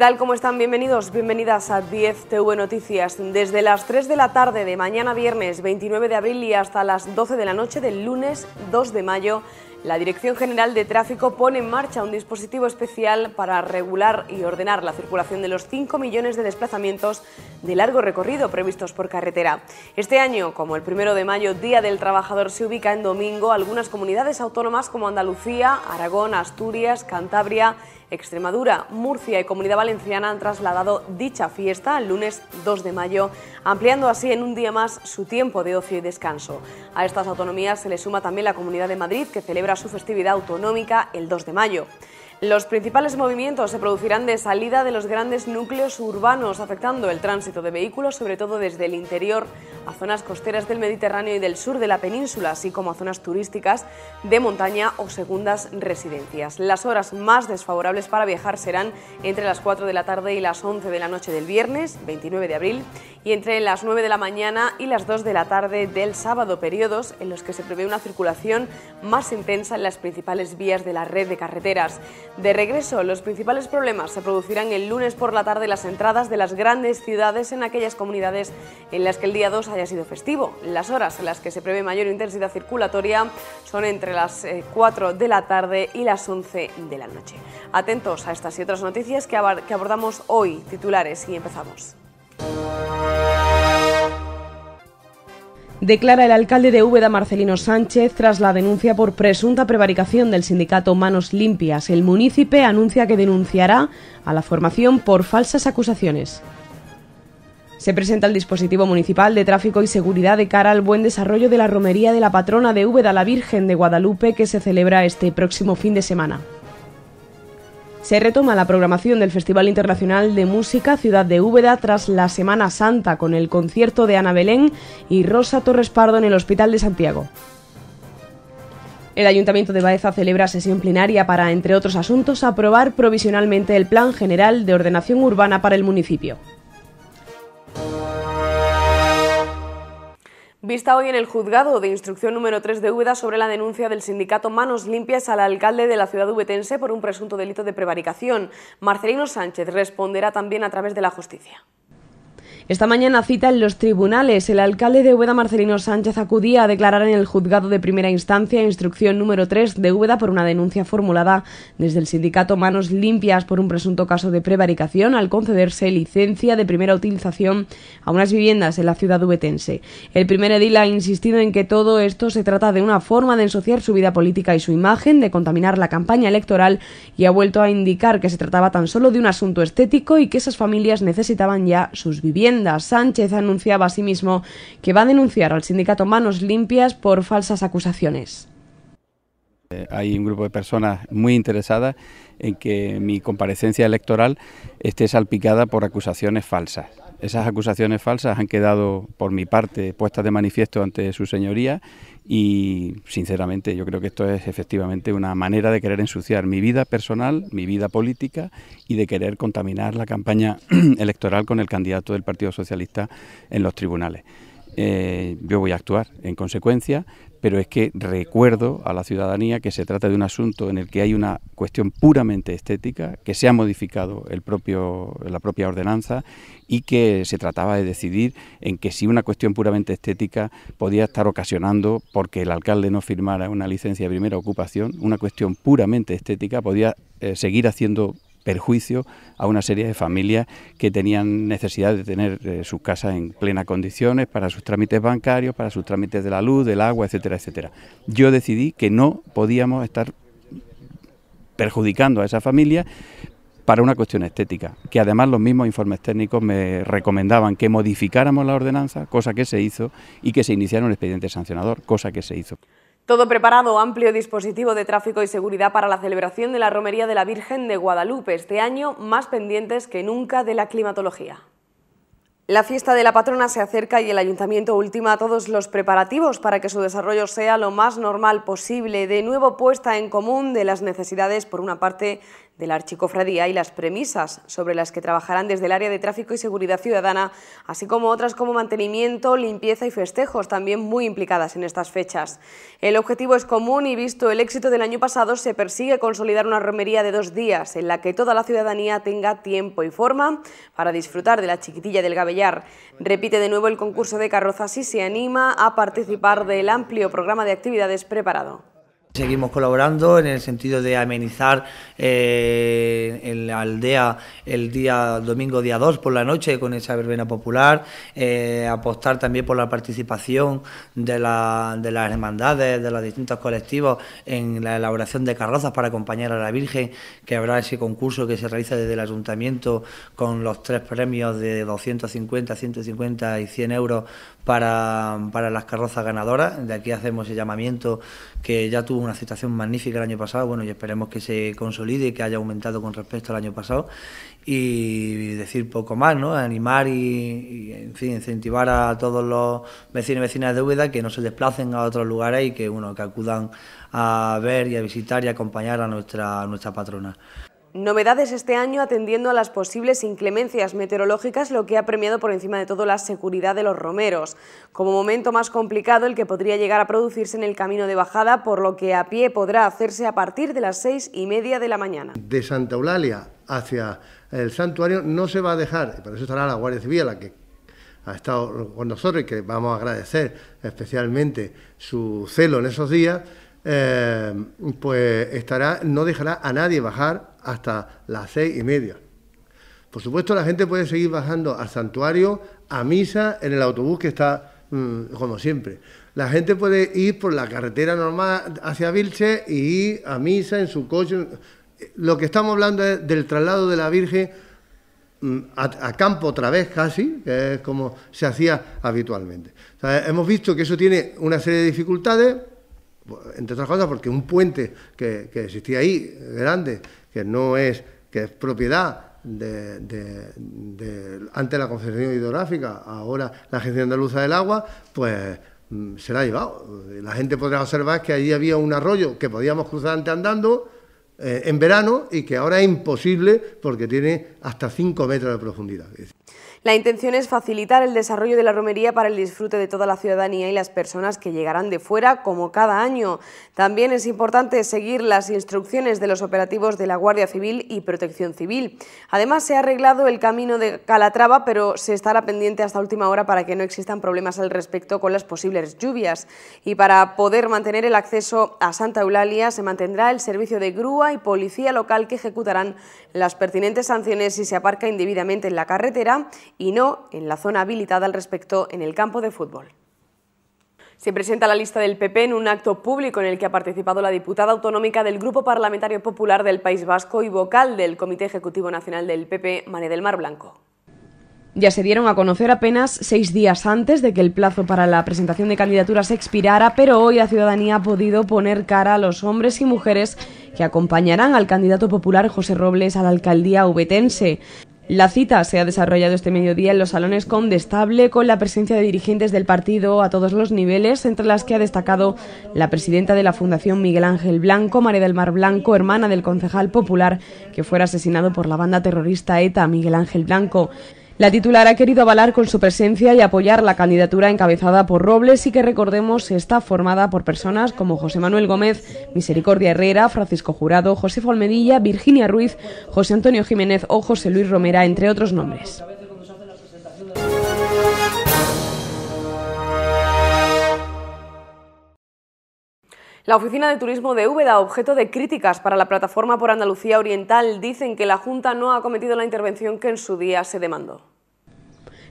tal? ¿Cómo están? Bienvenidos, bienvenidas a 10 TV Noticias. Desde las 3 de la tarde de mañana viernes 29 de abril y hasta las 12 de la noche del lunes 2 de mayo, la Dirección General de Tráfico pone en marcha un dispositivo especial para regular y ordenar la circulación de los 5 millones de desplazamientos de largo recorrido previstos por carretera. Este año, como el primero de mayo, Día del Trabajador, se ubica en domingo, algunas comunidades autónomas como Andalucía, Aragón, Asturias, Cantabria Extremadura, Murcia y Comunidad Valenciana han trasladado dicha fiesta al lunes 2 de mayo, ampliando así en un día más su tiempo de ocio y descanso. A estas autonomías se le suma también la Comunidad de Madrid, que celebra su festividad autonómica el 2 de mayo. Los principales movimientos se producirán de salida de los grandes núcleos urbanos, afectando el tránsito de vehículos, sobre todo desde el interior a zonas costeras del Mediterráneo y del sur de la península, así como a zonas turísticas de montaña o segundas residencias. Las horas más desfavorables para viajar serán entre las 4 de la tarde y las 11 de la noche del viernes, 29 de abril, y entre las 9 de la mañana y las 2 de la tarde del sábado, periodos en los que se prevé una circulación más intensa en las principales vías de la red de carreteras. De regreso, los principales problemas se producirán el lunes por la tarde las entradas de las grandes ciudades en aquellas comunidades en las que el día 2 haya sido festivo. Las horas en las que se prevé mayor intensidad circulatoria son entre las 4 eh, de la tarde y las 11 de la noche. Atentos a estas y otras noticias que, abordamos hoy, titulares, y empezamos declara el alcalde de Úbeda, Marcelino Sánchez, tras la denuncia por presunta prevaricación del sindicato Manos Limpias. El municipio anuncia que denunciará a la formación por falsas acusaciones. Se presenta el dispositivo municipal de tráfico y seguridad de cara al buen desarrollo de la romería de la patrona de Úbeda, la Virgen de Guadalupe, que se celebra este próximo fin de semana. Se retoma la programación del Festival Internacional de Música Ciudad de Úbeda tras la Semana Santa con el concierto de Ana Belén y Rosa Torres Pardo en el Hospital de Santiago. El Ayuntamiento de Baeza celebra sesión plenaria para, entre otros asuntos, aprobar provisionalmente el Plan General de Ordenación Urbana para el municipio. Vista hoy en el juzgado de instrucción número 3 de Úbeda sobre la denuncia del sindicato Manos Limpias al alcalde de la ciudad ubetense por un presunto delito de prevaricación, Marcelino Sánchez responderá también a través de la justicia. Esta mañana cita en los tribunales. El alcalde de Ueda, Marcelino Sánchez, acudía a declarar en el juzgado de primera instancia instrucción número 3 de Ueda por una denuncia formulada desde el sindicato Manos Limpias por un presunto caso de prevaricación al concederse licencia de primera utilización a unas viviendas en la ciudad ubetense. El primer edil ha insistido en que todo esto se trata de una forma de ensociar su vida política y su imagen, de contaminar la campaña electoral y ha vuelto a indicar que se trataba tan solo de un asunto estético y que esas familias necesitaban ya sus viviendas. Sánchez anunciaba a sí mismo que va a denunciar al sindicato Manos Limpias por falsas acusaciones. Eh, hay un grupo de personas muy interesadas en que mi comparecencia electoral esté salpicada por acusaciones falsas. Esas acusaciones falsas han quedado, por mi parte, puestas de manifiesto ante su señoría y, sinceramente, yo creo que esto es efectivamente una manera de querer ensuciar mi vida personal, mi vida política y de querer contaminar la campaña electoral con el candidato del Partido Socialista en los tribunales. Eh, yo voy a actuar en consecuencia, pero es que recuerdo a la ciudadanía que se trata de un asunto en el que hay una cuestión puramente estética, que se ha modificado el propio, la propia ordenanza y que se trataba de decidir en que si una cuestión puramente estética podía estar ocasionando, porque el alcalde no firmara una licencia de primera ocupación, una cuestión puramente estética podía eh, seguir haciendo perjuicio a una serie de familias que tenían necesidad de tener eh, sus casas en plenas condiciones para sus trámites bancarios, para sus trámites de la luz, del agua, etcétera, etcétera. Yo decidí que no podíamos estar perjudicando a esa familia para una cuestión estética, que además los mismos informes técnicos me recomendaban que modificáramos la ordenanza, cosa que se hizo, y que se iniciara un expediente sancionador, cosa que se hizo. Todo preparado, amplio dispositivo de tráfico y seguridad para la celebración de la Romería de la Virgen de Guadalupe, este año más pendientes que nunca de la climatología. La fiesta de la patrona se acerca y el ayuntamiento ultima todos los preparativos para que su desarrollo sea lo más normal posible, de nuevo puesta en común de las necesidades, por una parte, de la Archicofradía y las premisas sobre las que trabajarán desde el área de tráfico y seguridad ciudadana, así como otras como mantenimiento, limpieza y festejos, también muy implicadas en estas fechas. El objetivo es común y visto el éxito del año pasado, se persigue consolidar una romería de dos días en la que toda la ciudadanía tenga tiempo y forma para disfrutar de la chiquitilla del Gabellar. Repite de nuevo el concurso de carrozas y se anima a participar del amplio programa de actividades preparado seguimos colaborando en el sentido de amenizar eh, la aldea el día domingo día 2 por la noche con esa verbena popular, eh, apostar también por la participación de, las hermandades, de los distintos colectivos en la elaboración de carrozas para acompañar a la Virgen, que habrá ese concurso que se realiza desde el ayuntamiento con los tres premios de 250, 150 y 100 euros para, para las carrozas ganadoras. De aquí hacemos el llamamiento que ya tuvo una situación magnífica el año pasado, bueno, y esperemos que se consolide y que haya aumentado con respecto al año pasado. Y decir poco más, ¿no? Animar y, en fin, incentivar a todos los vecinos y vecinas de Úbeda que no se desplacen a otros lugares y que, bueno, que acudan a ver y a visitar y acompañar a nuestra, a nuestra patrona. Novedades este año atendiendo a las posibles inclemencias meteorológicas, lo que ha premiado por encima de todo la seguridad de los romeros. Como momento más complicado el que podría llegar a producirse en el camino de bajada, por lo que a pie podrá hacerse a partir de las seis y media de la mañana. De Santa Eulalia hacia el santuario no se va a dejar, ...y por eso estará la Guardia Civil, la que ha estado con nosotros y que vamos a agradecer especialmente su celo en esos días, eh, pues estará, no dejará a nadie bajar hasta las seis y media. Por supuesto, la gente puede seguir bajando al santuario, a misa, en el autobús que está mm, como siempre. La gente puede ir por la carretera normal hacia Vilche y ir a misa en su coche. Lo que estamos hablando es del traslado de la Virgen mm, a, campo otra vez casi, que es como se hacía habitualmente. hemos visto que eso tiene una serie de dificultades, entre otras cosas porque un puente que, existía ahí, grande, que no es, que es propiedad de, antes la Concepción Hidrográfica, ahora la Agencia Andaluza del Agua, pues mm, se la ha llevado. La gente podrá observar que allí había un arroyo que podíamos cruzar antes andando eh, en verano y que ahora es imposible porque tiene hasta 5 metros de profundidad. La intención es facilitar el desarrollo de la romería para el disfrute de toda la ciudadanía y las personas que llegarán de fuera, como cada año. También es importante seguir las instrucciones de los operativos de la Guardia Civil y Protección Civil. Además, se ha arreglado el camino de Calatrava, pero se estará pendiente hasta última hora para que no existan problemas al respecto con las posibles lluvias. Y para poder mantener el acceso a Santa Eulalia, se mantendrá el servicio de grúa y policía local que ejecutarán las pertinentes sanciones si se aparca indebidamente en la carretera y no en la zona habilitada al respecto en el campo de fútbol. Se presenta la lista del PP en un acto público en el que ha participado la diputada autonómica del Grupo Parlamentario Popular del País Vasco y vocal del Comité Ejecutivo Nacional del PP, María del Mar Blanco. Ya se dieron a conocer apenas seis días antes de que el plazo para la presentación de candidaturas expirara, pero hoy la ciudadanía ha podido poner cara a los hombres y mujeres que acompañarán al candidato popular José Robles a la alcaldía ubetense. La cita se ha desarrollado este mediodía en los salones Condestable con la presencia de dirigentes del partido a todos los niveles, entre las que ha destacado la presidenta de la Fundación Miguel Ángel Blanco, María del Mar Blanco, hermana del concejal popular que fue asesinado por la banda terrorista ETA Miguel Ángel Blanco. La titular ha querido avalar con su presencia y apoyar la candidatura encabezada por Robles y que recordemos está formada por personas como José Manuel Gómez, Misericordia Herrera, Francisco Jurado, José Folmedilla, Virginia Ruiz, José Antonio Jiménez o José Luis Romera, entre otros nombres. La Oficina de Turismo de Úbeda, objeto de críticas para la plataforma por Andalucía Oriental, dicen que la Junta no ha cometido la intervención que en su día se demandó.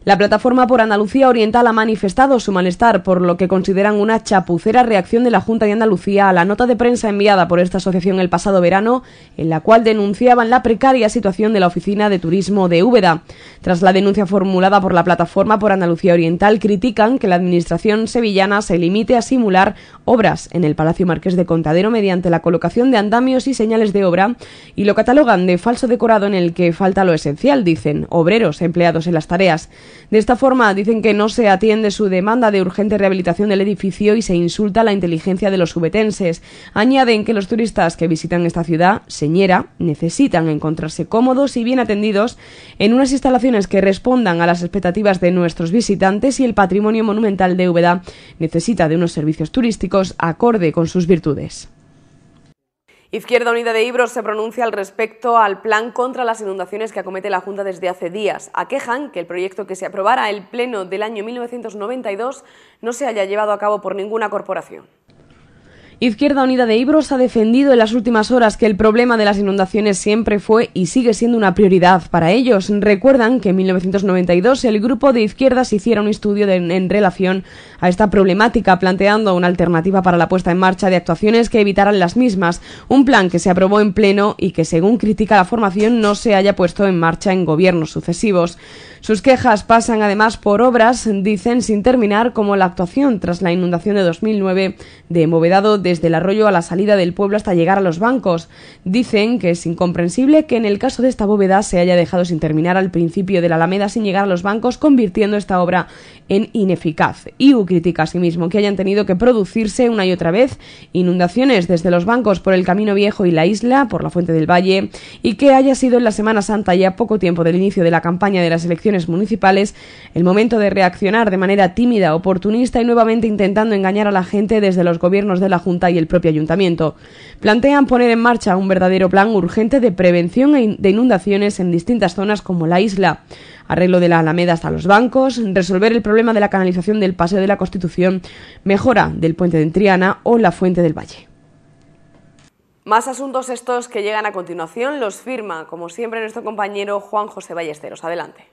La plataforma por Andalucía Oriental ha manifestado su malestar por lo que consideran una chapucera reacción de la Junta de Andalucía a la nota de prensa enviada por esta asociación el pasado verano, en la cual denunciaban la precaria situación de la Oficina de Turismo de Úbeda. Tras la denuncia formulada por la plataforma por Andalucía Oriental, critican que la Administración sevillana se limite a simular obras en el Palacio Marqués de Contadero mediante la colocación de andamios y señales de obra y lo catalogan de falso decorado en el que falta lo esencial, dicen, obreros empleados en las tareas. De esta forma, dicen que no se atiende su demanda de urgente rehabilitación del edificio y se insulta la inteligencia de los ubetenses. Añaden que los turistas que visitan esta ciudad, señera, necesitan encontrarse cómodos y bien atendidos en unas instalaciones que respondan a las expectativas de nuestros visitantes y el patrimonio monumental de Úbeda necesita de unos servicios turísticos acorde con sus virtudes. Izquierda Unida de Ibros se pronuncia al respecto al plan contra las inundaciones que acomete la Junta desde hace días. Aquejan que el proyecto que se aprobara el Pleno del año 1992 no se haya llevado a cabo por ninguna corporación. Izquierda Unida de Ibros ha defendido en las últimas horas que el problema de las inundaciones siempre fue y sigue siendo una prioridad para ellos. Recuerdan que en 1992 el grupo de izquierdas hiciera un estudio en relación a esta problemática planteando una alternativa para la puesta en marcha de actuaciones que evitaran las mismas, un plan que se aprobó en pleno y que, según critica la formación, no se haya puesto en marcha en gobiernos sucesivos. Sus quejas pasan además por obras, dicen, sin terminar, como la actuación tras la inundación de 2009 de Movedado desde el arroyo a la salida del pueblo hasta llegar a los bancos. Dicen que es incomprensible que en el caso de esta bóveda se haya dejado sin terminar al principio de la Alameda sin llegar a los bancos, convirtiendo esta obra en ineficaz. Y critica asimismo que hayan tenido que producirse una y otra vez inundaciones desde los bancos por el Camino Viejo y la isla, por la Fuente del Valle, y que haya sido en la Semana Santa y a poco tiempo del inicio de la campaña de las elecciones municipales el momento de reaccionar de manera tímida, oportunista y nuevamente intentando engañar a la gente desde los gobiernos de la Junta y el propio ayuntamiento. Plantean poner en marcha un verdadero plan urgente de prevención e de inundaciones en distintas zonas como la isla arreglo de la Alameda hasta los bancos, resolver el problema de la canalización del Paseo de la Constitución, mejora del puente de Triana o la Fuente del Valle. Más asuntos estos que llegan a continuación los firma, como siempre, nuestro compañero Juan José Ballesteros. Adelante.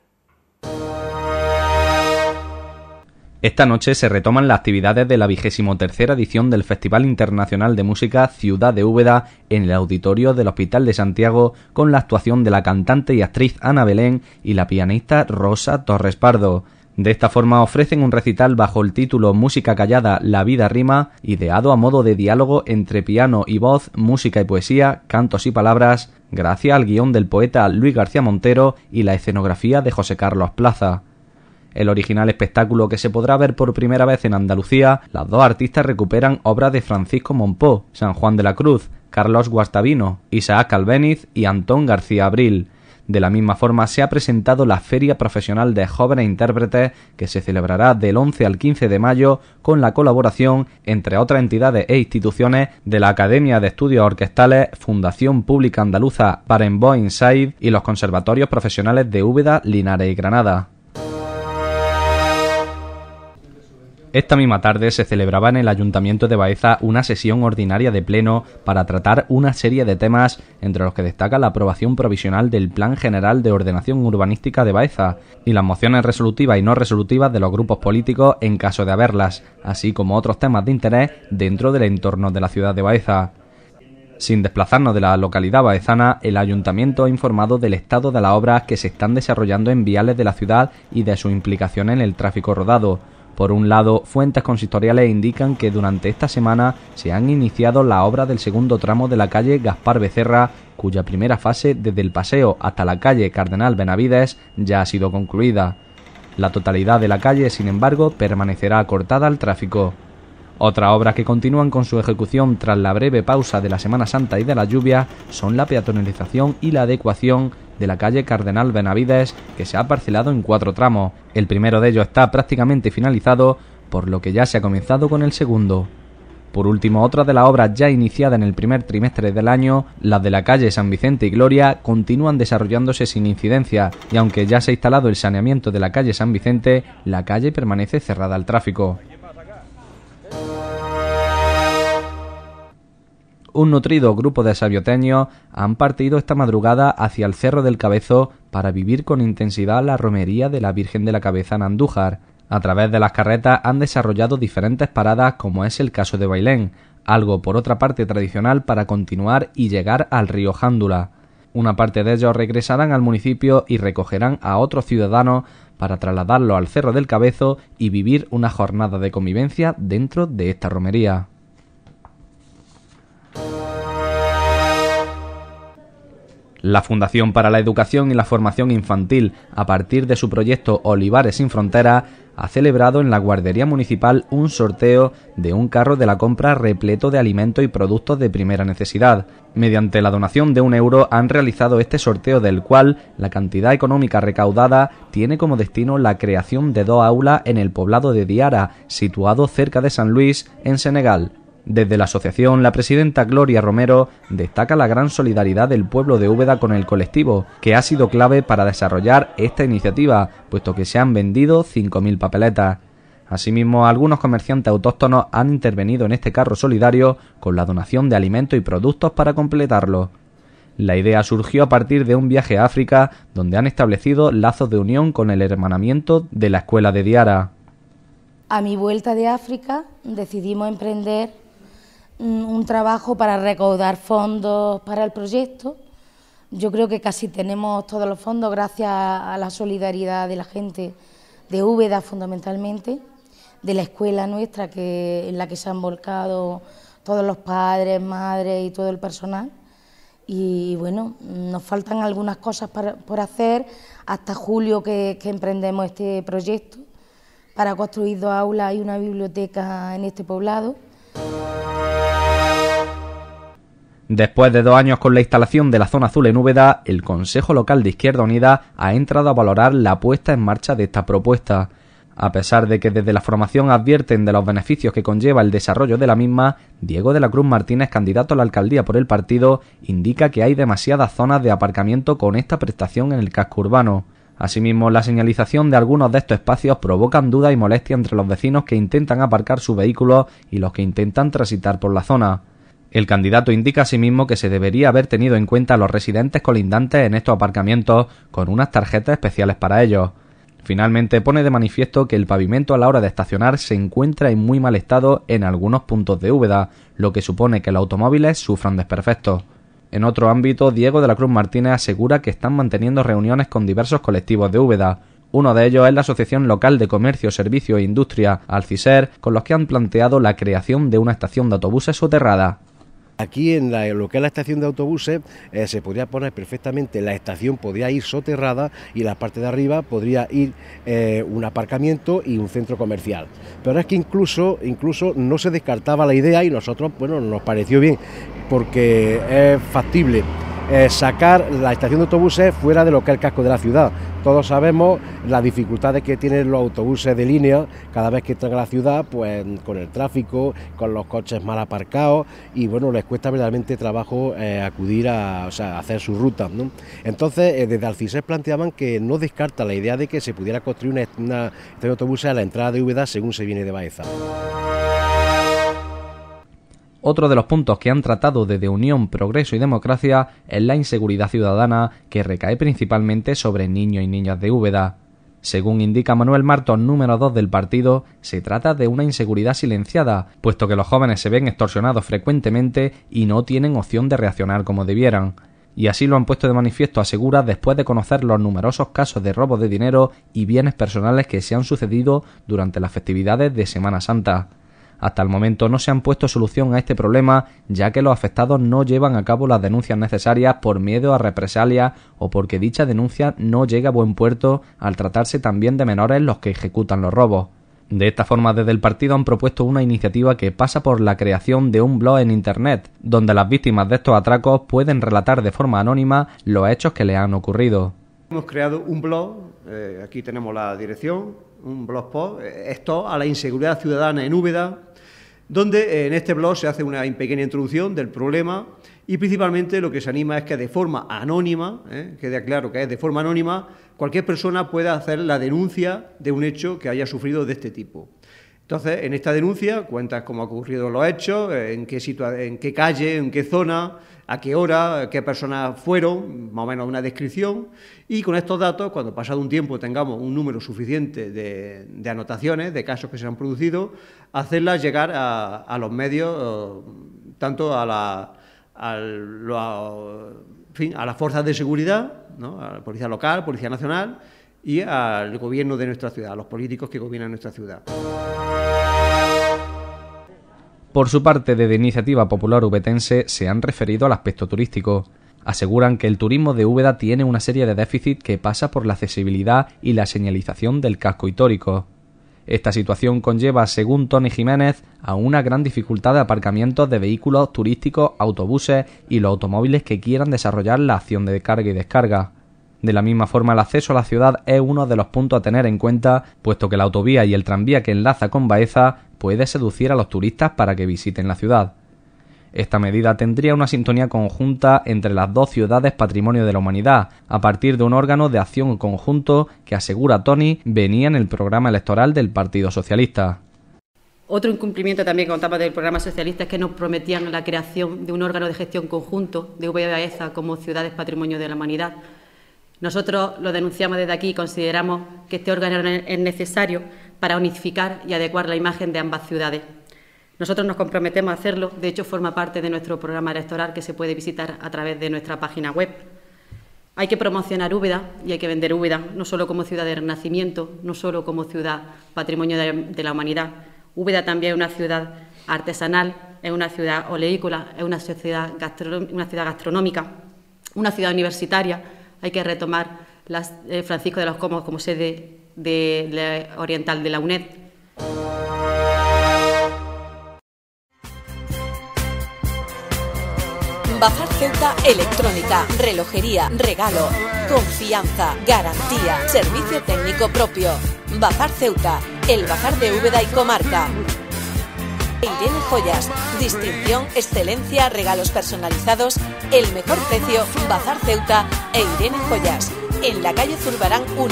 Esta noche se retoman las actividades de la vigésimo tercera edición del Festival Internacional de Música Ciudad de Úbeda en el auditorio del Hospital de Santiago con la actuación de la cantante y actriz Ana Belén y la pianista Rosa Torres Pardo. De esta forma ofrecen un recital bajo el título Música callada, la vida rima, ideado a modo de diálogo entre piano y voz, música y poesía, cantos y palabras, gracias al guión del poeta Luis García Montero y la escenografía de José Carlos Plaza el original espectáculo que se podrá ver por primera vez en Andalucía, las dos artistas recuperan obras de Francisco Monpó, San Juan de la Cruz, Carlos Guastavino, Isaac Albéniz y Antón García Abril. De la misma forma se ha presentado la Feria Profesional de Jóvenes Intérpretes que se celebrará del 11 al 15 de mayo con la colaboración entre otras entidades e instituciones de la Academia de Estudios Orquestales, Fundación Pública Andaluza Barenboim Inside y los Conservatorios Profesionales de Úbeda, Linares y Granada. Esta misma tarde se celebraba en el Ayuntamiento de Baeza una sesión ordinaria de pleno para tratar una serie de temas, entre los que destaca la aprobación provisional del Plan General de Ordenación Urbanística de Baeza y las mociones resolutivas y no resolutivas de los grupos políticos en caso de haberlas, así como otros temas de interés dentro del entorno de la ciudad de Baeza. Sin desplazarnos de la localidad baezana, el ayuntamiento ha informado del estado de las obras que se están desarrollando en viales de la ciudad y de su implicación en el tráfico rodado por un lado, fuentes consistoriales indican que durante esta semana se han iniciado las obras del segundo tramo de la calle Gaspar Becerra, cuya primera fase desde el paseo hasta la calle Cardenal Benavides ya ha sido concluida. La totalidad de la calle, sin embargo, permanecerá cortada al tráfico. Otras obras que continúan con su ejecución tras la breve pausa de la Semana Santa y de la lluvia son la peatonalización y la adecuación de la calle Cardenal Benavides que se ha parcelado en cuatro tramos. El primero de ellos está prácticamente finalizado, por lo que ya se ha comenzado con el segundo. Por último, otra de las obras ya iniciadas en el primer trimestre del año, las de la calle San Vicente y Gloria, continúan desarrollándose sin incidencia, y aunque ya se ha instalado el saneamiento de la calle San Vicente, la calle permanece cerrada al tráfico. un nutrido grupo de sabioteños han partido esta madrugada hacia el Cerro del Cabezo para vivir con intensidad la romería de la Virgen de la Cabeza en Andújar. A través de las carretas han desarrollado diferentes paradas como es el caso de Bailén, algo por otra parte tradicional para continuar y llegar al río Jándula. Una parte de ellos regresarán al municipio y recogerán a otros ciudadanos para trasladarlo al Cerro del Cabezo y vivir una jornada de convivencia dentro de esta romería. La Fundación para la Educación y la Formación Infantil, a partir de su proyecto Olivares sin Frontera, ha celebrado en la guardería municipal un sorteo de un carro de la compra repleto de alimentos y productos de primera necesidad. Mediante la donación de un euro han realizado este sorteo del cual la cantidad económica recaudada tiene como destino la creación de dos aulas en el poblado de Diara, situado cerca de San Luis, en Senegal. Desde la asociación, la presidenta Gloria Romero destaca la gran solidaridad del pueblo de Úbeda con el colectivo, que ha sido clave para desarrollar esta iniciativa, puesto que se han vendido 5.000 papeletas. Asimismo, algunos comerciantes autóctonos han intervenido en este carro solidario con la donación de alimentos y productos para completarlo. La idea surgió a partir de un viaje a África, donde han establecido lazos de unión con el hermanamiento de la escuela de Diara. A mi vuelta de África decidimos emprender un trabajo para recaudar fondos para el proyecto. Yo creo que casi tenemos todos los fondos gracias a la solidaridad de la gente de Úbeda fundamentalmente, de la escuela nuestra que, en la que se han volcado todos los padres, madres y todo el personal. Y bueno, nos faltan algunas cosas por hacer hasta julio que, que emprendemos este proyecto para construir dos aulas y una biblioteca en este poblado. Después de dos años con la instalación de la zona azul en Úbeda, el Consejo Local de Izquierda Unida ha entrado a valorar la puesta en marcha de esta propuesta. A pesar de que desde la formación advierten de los beneficios que conlleva el desarrollo de la misma, Diego de la Cruz Martínez, candidato a la alcaldía por el partido, indica que hay demasiadas zonas de aparcamiento con esta prestación en el casco urbano. Asimismo, la señalización de algunos de estos espacios provocan duda y molestia entre los vecinos que intentan aparcar sus vehículo y los que intentan transitar por la zona. El candidato indica asimismo que se debería haber tenido en cuenta a los residentes colindantes en estos aparcamientos con unas tarjetas especiales para ellos. Finalmente pone de manifiesto que el pavimento a la hora de estacionar se encuentra en muy mal estado en algunos puntos de Úbeda, lo que supone que los automóviles sufran desperfectos. En otro ámbito, Diego de la Cruz Martínez asegura que están manteniendo reuniones con diversos colectivos de Úbeda. Uno de ellos es la Asociación Local de Comercio, Servicio e Industria, Alciser, con los que han planteado la creación de una estación de autobuses soterrada. Aquí en lo que es la estación de autobuses eh, se podría poner perfectamente, la estación podría ir soterrada y la parte de arriba podría ir eh, un aparcamiento y un centro comercial. Pero es que incluso, incluso no se descartaba la idea y nosotros, bueno, nos pareció bien porque es factible. Eh, sacar la estación de autobuses fuera de lo que es el casco de la ciudad. Todos sabemos las dificultades que tienen los autobuses de línea cada vez que entran a la ciudad, pues con el tráfico, con los coches mal aparcados y bueno, les cuesta verdaderamente trabajo eh, acudir a, hacer su ruta ¿no? Entonces, eh, desde Alcisés planteaban que no descarta la idea de que se pudiera construir una, estación de autobuses a la entrada de Úbeda según se viene de Baeza. Otro de los puntos que han tratado desde Unión, Progreso y Democracia es la inseguridad ciudadana que recae principalmente sobre niños y niñas de Úbeda. Según indica Manuel Martón, número 2 del partido, se trata de una inseguridad silenciada, puesto que los jóvenes se ven extorsionados frecuentemente y no tienen opción de reaccionar como debieran. Y así lo han puesto de manifiesto, Segura después de conocer los numerosos casos de robo de dinero y bienes personales que se han sucedido durante las festividades de Semana Santa. Hasta el momento no se han puesto solución a este problema, ya que los afectados no llevan a cabo las denuncias necesarias por miedo a represalias o porque dicha denuncia no llega a buen puerto al tratarse también de menores los que ejecutan los robos. De esta forma, desde el partido han propuesto una iniciativa que pasa por la creación de un blog en Internet, donde las víctimas de estos atracos pueden relatar de forma anónima los hechos que le han ocurrido. Hemos creado un blog, eh, aquí tenemos la dirección, un blog post, eh, esto a la inseguridad ciudadana en Úbeda, donde eh, en este blog se hace una pequeña introducción del problema y principalmente lo que se anima es que de forma anónima, eh, quede claro que es de forma anónima, cualquier persona pueda hacer la denuncia de un hecho que haya sufrido de este tipo. Entonces, en esta denuncia cuentas cómo ha ocurrido los hechos, eh, en qué, en qué calle, en qué zona, a qué hora, qué personas fueron, más o menos una descripción, y con estos datos, cuando pasado un tiempo tengamos un número suficiente de, anotaciones, de casos que se han producido, hacerlas llegar a, los medios, eh, tanto a la, fin, a las fuerzas de seguridad, a la policía local, policía nacional, y al gobierno de nuestra ciudad, a los políticos que gobiernan nuestra ciudad. Por su parte, desde Iniciativa Popular Ubetense se han referido al aspecto turístico. Aseguran que el turismo de Úbeda tiene una serie de déficits que pasa por la accesibilidad y la señalización del casco histórico. Esta situación conlleva, según Tony Jiménez, a una gran dificultad de aparcamientos de vehículos turísticos, autobuses y los automóviles que quieran desarrollar la acción de carga y descarga. De la misma forma, el acceso a la ciudad es uno de los puntos a tener en cuenta, puesto que la autovía y el tranvía que enlaza con Baeza puede seducir a los turistas para que visiten la ciudad. Esta medida tendría una sintonía conjunta entre las dos ciudades patrimonio de la humanidad, a partir de un órgano de acción conjunto que, asegura Tony, venía en el programa electoral del Partido Socialista. Otro incumplimiento también que contamos del programa socialista es que nos prometían la creación de un órgano de gestión conjunto de Baeza como ciudades patrimonio de la humanidad. Nosotros lo denunciamos desde aquí y consideramos que este órgano es necesario para unificar y adecuar la imagen de ambas ciudades. Nosotros nos comprometemos a hacerlo, de hecho forma parte de nuestro programa electoral que se puede visitar a través de nuestra página web. Hay que promocionar Úbeda y hay que vender Úbeda, no solo como ciudad de renacimiento, no solo como ciudad patrimonio de la humanidad. Úbeda también es una ciudad artesanal, es una ciudad oleícola, es una ciudad, una ciudad gastronómica, una ciudad universitaria, hay que retomar las, eh, Francisco de los Comos como sede de, oriental de la UNED. Bajar Ceuta Electrónica, relojería, regalo, confianza, garantía, servicio técnico propio. Bajar Ceuta, el bajar de Úbeda y Comarca. Irene Joyas. Distinción, excelencia, regalos personalizados, el mejor precio, Bazar Ceuta e Irene Joyas. En la calle Zurbarán 1.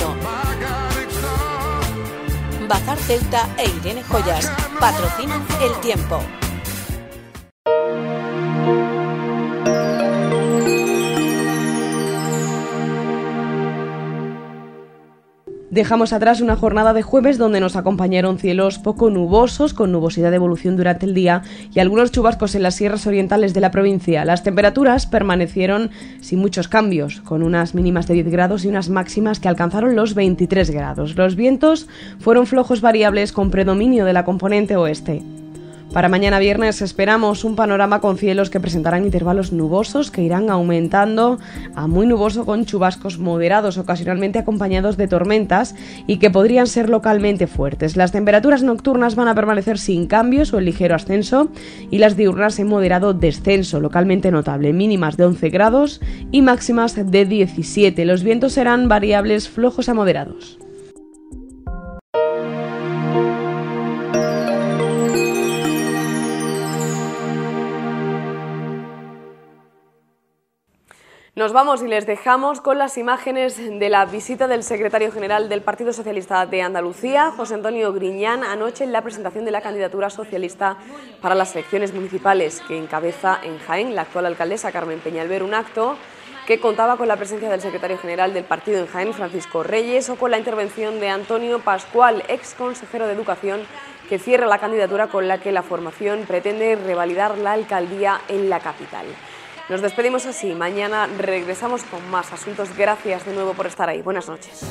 Bazar Ceuta e Irene Joyas patrocinan el tiempo. Dejamos atrás una jornada de jueves donde nos acompañaron cielos poco nubosos, con nubosidad de evolución durante el día y algunos chubascos en las sierras orientales de la provincia. Las temperaturas permanecieron sin muchos cambios, con unas mínimas de 10 grados y unas máximas que alcanzaron los 23 grados. Los vientos fueron flojos variables con predominio de la componente oeste. Para mañana viernes esperamos un panorama con cielos que presentarán intervalos nubosos que irán aumentando a muy nuboso con chubascos moderados ocasionalmente acompañados de tormentas y que podrían ser localmente fuertes. Las temperaturas nocturnas van a permanecer sin cambios o en ligero ascenso y las diurnas en moderado descenso localmente notable, mínimas de 11 grados y máximas de 17. Los vientos serán variables flojos a moderados. Nos vamos y les dejamos con las imágenes de la visita del secretario general del Partido Socialista de Andalucía, José Antonio Griñán, anoche en la presentación de la candidatura socialista para las elecciones municipales que encabeza en Jaén la actual alcaldesa Carmen Peñalver, un acto que contaba con la presencia del secretario general del partido en Jaén, Francisco Reyes, o con la intervención de Antonio Pascual, ex consejero de Educación, que cierra la candidatura con la que la formación pretende revalidar la alcaldía en la capital. Nos despedimos así. Mañana regresamos con más asuntos. Gracias de nuevo por estar ahí. Buenas noches.